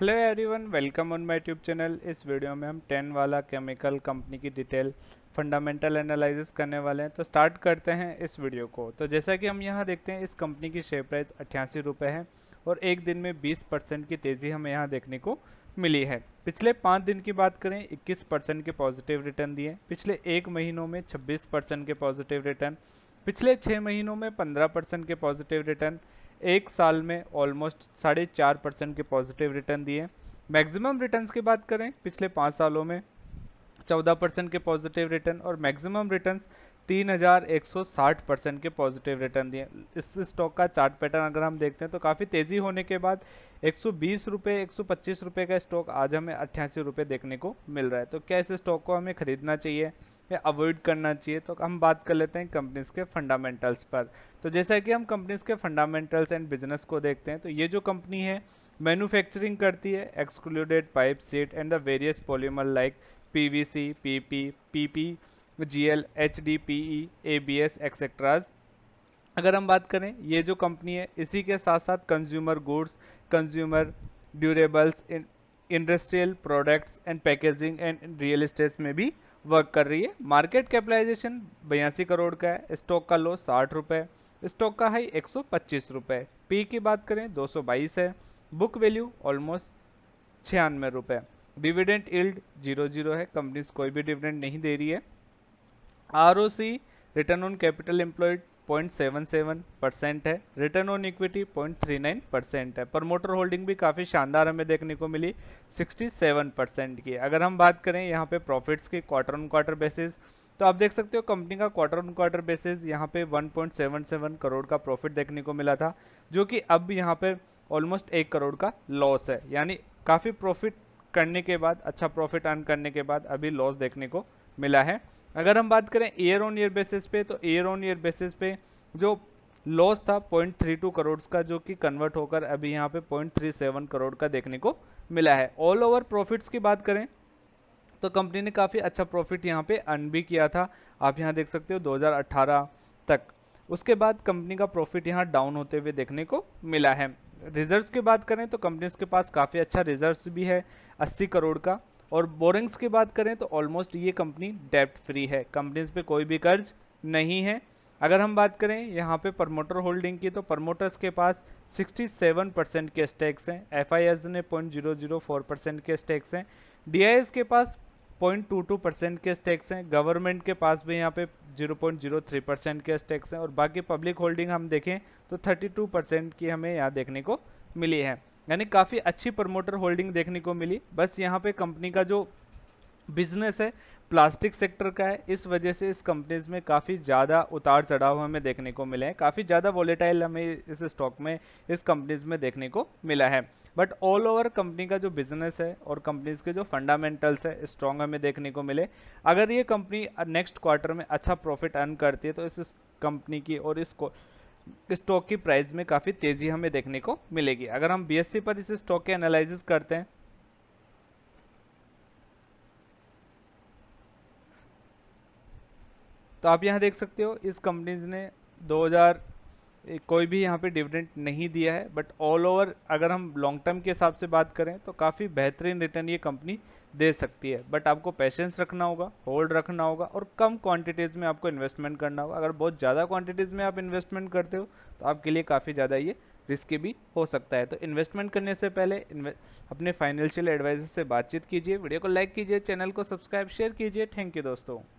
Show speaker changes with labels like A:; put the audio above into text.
A: hello everyone welcome on my tube channel इस video में हम टेन वाला केमिकल कंपनी की डिटेल फंडामेंटल एनालिसिस करने वाले हैं तो स्टार्ट करते हैं इस वीडियो को तो जैसा कि हम यहाँ देखते हैं इस कंपनी की शेयर प्राइस अट्ठासी रुपये है और एक दिन में बीस परसेंट की तेज़ी हमें यहाँ देखने को मिली है पिछले पाँच दिन की बात करें इक्कीस परसेंट के पॉजिटिव रिटर्न दिए पिछले एक महीनों में छब्बीस परसेंट के पॉजिटिव रिटर्न पिछले छः महीनों में पंद्रह परसेंट के पॉजिटिव रिटर्न एक साल में ऑलमोस्ट साढ़े चार परसेंट के पॉजिटिव रिटर्न दिए मैक्सिमम रिटर्न्स की बात करें पिछले पाँच सालों में चौदह परसेंट के पॉजिटिव रिटर्न और मैक्सिमम रिटर्न्स साठ परसेंट के पॉजिटिव रिटर्न दिए इस स्टॉक का चार्ट पैटर्न अगर हम देखते हैं तो काफ़ी तेज़ी होने के बाद एक सौ बीस रुपये एक सौ पच्चीस रुपये का स्टॉक आज हमें अट्ठासी रुपये देखने को मिल रहा है तो क्या इस स्टॉक को हमें खरीदना चाहिए या अवॉइड करना चाहिए तो हम बात कर लेते हैं कंपनीज़ के फंडामेंटल्स पर तो जैसा कि हम कंपनीज़ के फंडामेंटल्स एंड बिजनेस को देखते हैं तो ये जो कंपनी है मैन्युफैक्चरिंग करती है excluded pipe sheet and the various polymer like PVC, PP, PP, GL, HDPE, ABS etceteras अगर हम बात करें ये जो कंपनी है इसी के साथ साथ consumer goods consumer durables industrial products and packaging and real estates में भी वर्क कर रही है मार्केट कैपिटलाइजेशन बयासी करोड़ का है स्टॉक का लो साठ रुपये स्टॉक का हाई एक सौ पच्चीस रुपये पी की बात करें दो सौ बाईस है बुक वैल्यू ऑलमोस्ट छियानवे रुपये डिविडेंट इल्ड जीरो जीरो है कंपनीज कोई भी डिविडेंट नहीं दे रही है R O C return on capital employed 0.77 percent है रिटर्न ऑन इक्विटी 0.39 परसेंट है प्रमोटर होल्डिंग भी काफ़ी शानदार हमें देखने को मिली 67 परसेंट की अगर हम बात करें यहाँ पे प्रॉफिट्स की क्वार्टर ऑन क्वार्टर बेसिस तो आप देख सकते हो कंपनी का क्वार्टर ऑन क्वार्टर बेसिस यहाँ पे 1.77 करोड़ का प्रॉफिट देखने को मिला था जो कि अब यहाँ पर ऑलमोस्ट एक करोड़ का लॉस है यानी काफ़ी प्रॉफिट करने के बाद अच्छा प्रॉफिट अर्न करने के बाद अभी लॉस देखने को मिला है अगर हम बात करें ईयर ऑन ईयर बेसिस पे तो ईयर ऑन ईयर बेसिस पे जो लॉस था पॉइंट थ्री टू करोड़ का जो कि कन्वर्ट होकर अभी यहाँ पे पॉइंट थ्री सेवन करोड़ का देखने को मिला है ऑल ओवर प्रॉफिट्स की बात करें तो कंपनी ने काफ़ी अच्छा प्रॉफिट यहाँ पे अर्न भी किया था आप यहाँ देख सकते हो 2018 तक उसके बाद कंपनी का प्रॉफिट यहाँ डाउन होते हुए देखने को मिला है रिजर्व्स की बात करें तो कंपनीज के पास काफ़ी अच्छा रिजर्व्स भी है 80 करोड़ का और बोरिंग्स की बात करें तो ऑलमोस्ट ये कंपनी डेप्ट फ्री है कंपनीज पे कोई भी कर्ज नहीं है अगर हम बात करें यहाँ पे प्रमोटर होल्डिंग की तो प्रमोटर्स के पास 67 परसेंट के स्टैक्स हैं एफ ने point zero zero four percent के स्टैक्स हैं डी के पास पॉइंट टू टू परसेंट के स्टैक्स हैं गवर्नमेंट के पास भी यहाँ पे थ्री परसेंट के स्टैक्स हैं और बाकी पब्लिक होल्डिंग हम देखें तो टू परसेंट की हमें यहाँ देखने को मिली है यानी काफ़ी अच्छी प्रमोटर होल्डिंग देखने को मिली बस यहाँ पे कंपनी का जो बिजनेस है प्लास्टिक सेक्टर का है इस वजह से इस कंपनीज में काफ़ी ज़्यादा उतार चढ़ाव हमें देखने को मिले हैं काफ़ी ज़्यादा वॉलेटाइल हमें इस स्टॉक में इस कंपनीज में देखने को मिला है बट ऑल ओवर कंपनी का जो बिजनेस है और कंपनीज के जो फंडामेंटल्स है स्ट्रॉन्ग हमें देखने को मिले अगर ये कंपनी नेक्स्ट क्वार्टर में अच्छा प्रॉफिट अर्न करती है तो इस कंपनी की और इस स्टॉक की प्राइस में काफ़ी तेज़ी हमें देखने को मिलेगी अगर हम बीएससी पर इस स्टॉक के एनालिसिस करते हैं तो आप यहां देख सकते हो इस कंपनीज ने कोई भी यहाँ पे डिविडेंड नहीं दिया है बट ऑल ओवर अगर हम लॉन्ग टर्म के हिसाब से बात करें तो काफ़ी बेहतरीन रिटर्न ये कंपनी दे सकती है बट आपको पेशेंस रखना होगा होल्ड रखना होगा और कम क्वांटिटीज़ में आपको इन्वेस्टमेंट करना होगा अगर बहुत ज़्यादा क्वांटिटीज़ में आप इन्वेस्टमेंट करते हो तो आपके लिए काफ़ी ज़्यादा ये रिस्की भी हो सकता है तो इन्वेस्टमेंट करने से पहले अपने फाइनेंशियल एडवाइजर से बातचीत कीजिए वीडियो को लाइक कीजिए चैनल को सब्सक्राइब शेयर कीजिए थैंक यू दोस्तों